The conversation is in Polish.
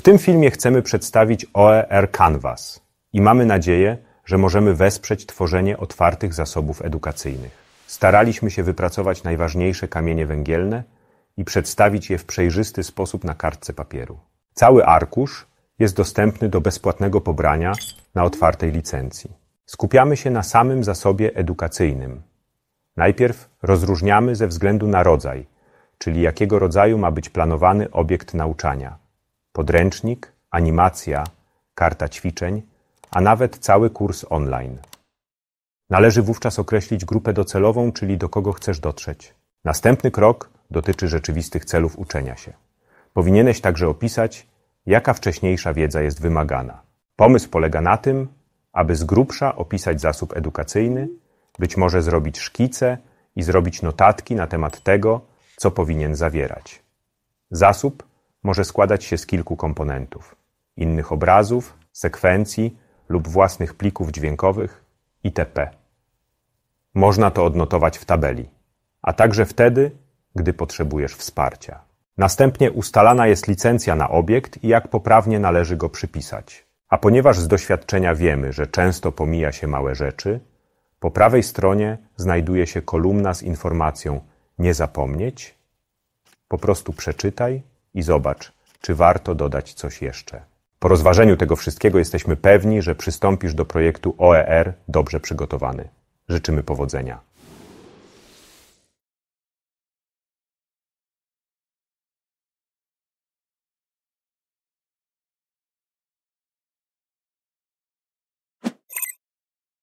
W tym filmie chcemy przedstawić OER Canvas i mamy nadzieję, że możemy wesprzeć tworzenie otwartych zasobów edukacyjnych. Staraliśmy się wypracować najważniejsze kamienie węgielne i przedstawić je w przejrzysty sposób na kartce papieru. Cały arkusz jest dostępny do bezpłatnego pobrania na otwartej licencji. Skupiamy się na samym zasobie edukacyjnym. Najpierw rozróżniamy ze względu na rodzaj, czyli jakiego rodzaju ma być planowany obiekt nauczania podręcznik, animacja, karta ćwiczeń, a nawet cały kurs online. Należy wówczas określić grupę docelową, czyli do kogo chcesz dotrzeć. Następny krok dotyczy rzeczywistych celów uczenia się. Powinieneś także opisać, jaka wcześniejsza wiedza jest wymagana. Pomysł polega na tym, aby z grubsza opisać zasób edukacyjny, być może zrobić szkice i zrobić notatki na temat tego, co powinien zawierać. Zasób może składać się z kilku komponentów: innych obrazów, sekwencji lub własnych plików dźwiękowych itp. Można to odnotować w tabeli, a także wtedy, gdy potrzebujesz wsparcia. Następnie ustalana jest licencja na obiekt i jak poprawnie należy go przypisać. A ponieważ z doświadczenia wiemy, że często pomija się małe rzeczy, po prawej stronie znajduje się kolumna z informacją nie zapomnieć, po prostu przeczytaj i zobacz, czy warto dodać coś jeszcze. Po rozważeniu tego wszystkiego jesteśmy pewni, że przystąpisz do projektu OER dobrze przygotowany. Życzymy powodzenia.